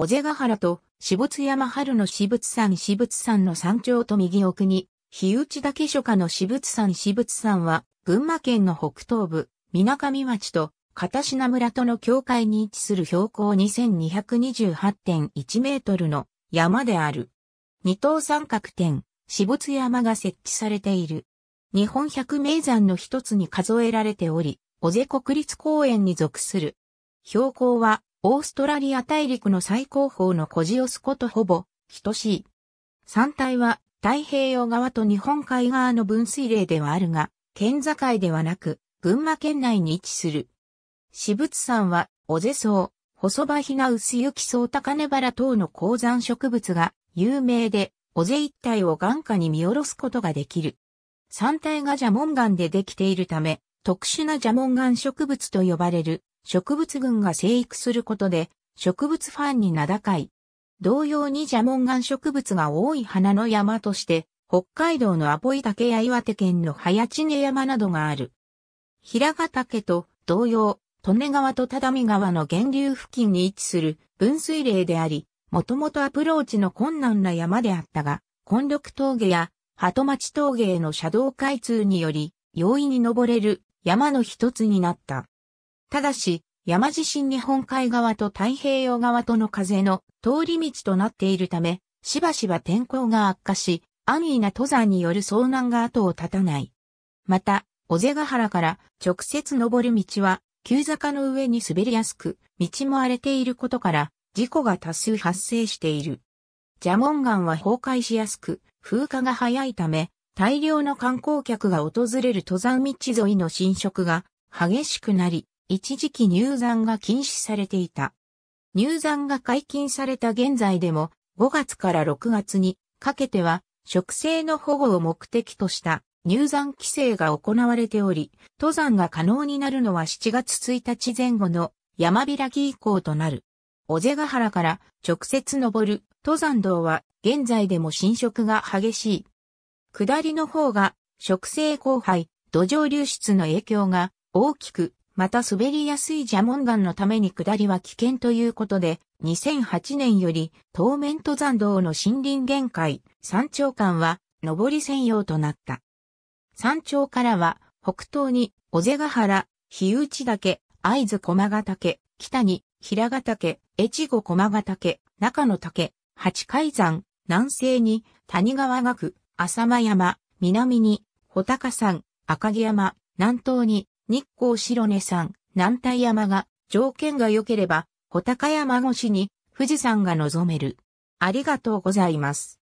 尾瀬ヶ原と私物山春の私物山私物山の山頂と右奥に、日内岳初夏の私物山私物山は、群馬県の北東部、水上町と片品村との境界に位置する標高2228.1メートルの山である。二等三角点、私物山が設置されている。日本百名山の一つに数えられており、尾瀬国立公園に属する。標高はオーストラリア大陸の最高峰のコジオスコとほぼ等しい。山体は太平洋側と日本海側の分水嶺ではあるが、県境ではなく、群馬県内に位置する。私物山は、オゼ草、細葉ひな薄雪草高根原等の高山植物が有名で、オゼ一帯を眼下に見下ろすことができる。山体が蛇紋岩でできているため、特殊な蛇紋岩植物と呼ばれる植物群が生育することで、植物ファンに名高い。同様に蛇紋岩植物が多い花の山として、北海道のアポイタケや岩手県の早知根山などがある。平ヶ岳と同様、利根川と只見川の源流付近に位置する分水嶺であり、もともとアプローチの困難な山であったが、根緑峠や鳩町峠への車道開通により、容易に登れる山の一つになった。ただし、山地震日本海側と太平洋側との風の通り道となっているため、しばしば天候が悪化し、安易な登山による遭難が後を絶たない。また、尾瀬ヶ原から直接登る道は、急坂の上に滑りやすく、道も荒れていることから、事故が多数発生している。蛇紋岩は崩壊しやすく、風化が早いため、大量の観光客が訪れる登山道沿いの浸食が激しくなり、一時期入山が禁止されていた。入山が解禁された現在でも、5月から6月にかけては、植生の保護を目的とした入山規制が行われており、登山が可能になるのは7月1日前後の山開き以降となる。尾瀬ヶ原から直接登る登山道は現在でも浸食が激しい。下りの方が植生荒廃、土壌流出の影響が大きくまた滑りやすい蛇紋岩のために下りは危険ということで、2008年より、当面登山道の森林限界、山頂間は、上り専用となった。山頂からは、北東に、尾瀬ヶ原、日内岳、会津駒ヶ岳、北に、平ヶ岳、越後駒ヶ岳、中野岳、八海山、南西に、谷川岳、浅間山、南に、穂高山、赤城山、南東に、日光白根山、南泰山が、条件が良ければ、穂高山越しに富士山が望める。ありがとうございます。